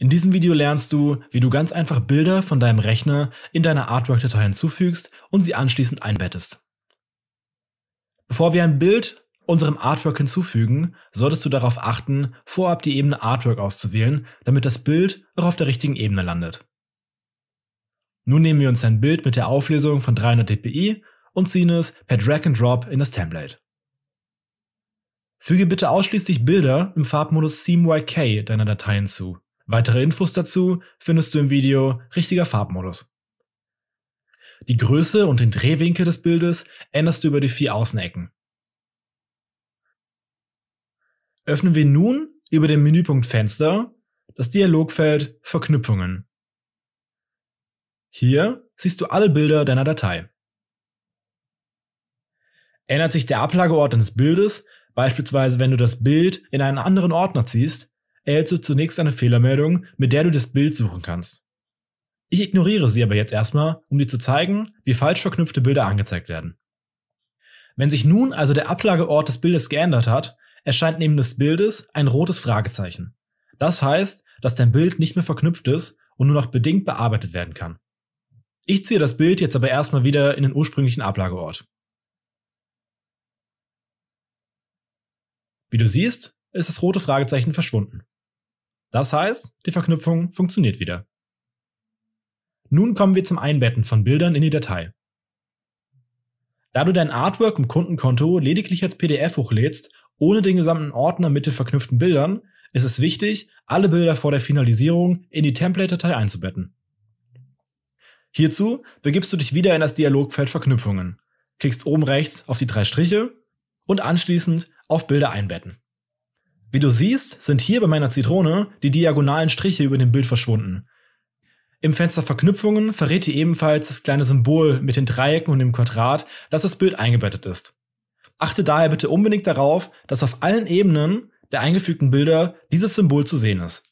In diesem Video lernst du, wie du ganz einfach Bilder von deinem Rechner in deine Artwork-Datei hinzufügst und sie anschließend einbettest. Bevor wir ein Bild unserem Artwork hinzufügen, solltest du darauf achten, vorab die Ebene Artwork auszuwählen, damit das Bild auch auf der richtigen Ebene landet. Nun nehmen wir uns ein Bild mit der Auflösung von 300 dpi und ziehen es per Drag and Drop in das Template. Füge bitte ausschließlich Bilder im Farbmodus CMYK deiner Datei hinzu. Weitere Infos dazu findest du im Video Richtiger Farbmodus. Die Größe und den Drehwinkel des Bildes änderst du über die vier Außenecken. Öffnen wir nun über dem Menüpunkt Fenster das Dialogfeld Verknüpfungen. Hier siehst du alle Bilder deiner Datei. Ändert sich der Ablageort deines Bildes, beispielsweise wenn du das Bild in einen anderen Ordner ziehst, erhältst du zunächst eine Fehlermeldung, mit der du das Bild suchen kannst. Ich ignoriere sie aber jetzt erstmal, um dir zu zeigen, wie falsch verknüpfte Bilder angezeigt werden. Wenn sich nun also der Ablageort des Bildes geändert hat, erscheint neben des Bildes ein rotes Fragezeichen. Das heißt, dass dein Bild nicht mehr verknüpft ist und nur noch bedingt bearbeitet werden kann. Ich ziehe das Bild jetzt aber erstmal wieder in den ursprünglichen Ablageort. Wie du siehst, ist das rote Fragezeichen verschwunden. Das heißt, die Verknüpfung funktioniert wieder. Nun kommen wir zum Einbetten von Bildern in die Datei. Da du dein Artwork im Kundenkonto lediglich als PDF hochlädst, ohne den gesamten Ordner mit den verknüpften Bildern, ist es wichtig, alle Bilder vor der Finalisierung in die Template-Datei einzubetten. Hierzu begibst du dich wieder in das Dialogfeld Verknüpfungen, klickst oben rechts auf die drei Striche und anschließend auf Bilder einbetten. Wie du siehst, sind hier bei meiner Zitrone die diagonalen Striche über dem Bild verschwunden. Im Fenster Verknüpfungen verrät dir ebenfalls das kleine Symbol mit den Dreiecken und dem Quadrat, dass das Bild eingebettet ist. Achte daher bitte unbedingt darauf, dass auf allen Ebenen der eingefügten Bilder dieses Symbol zu sehen ist.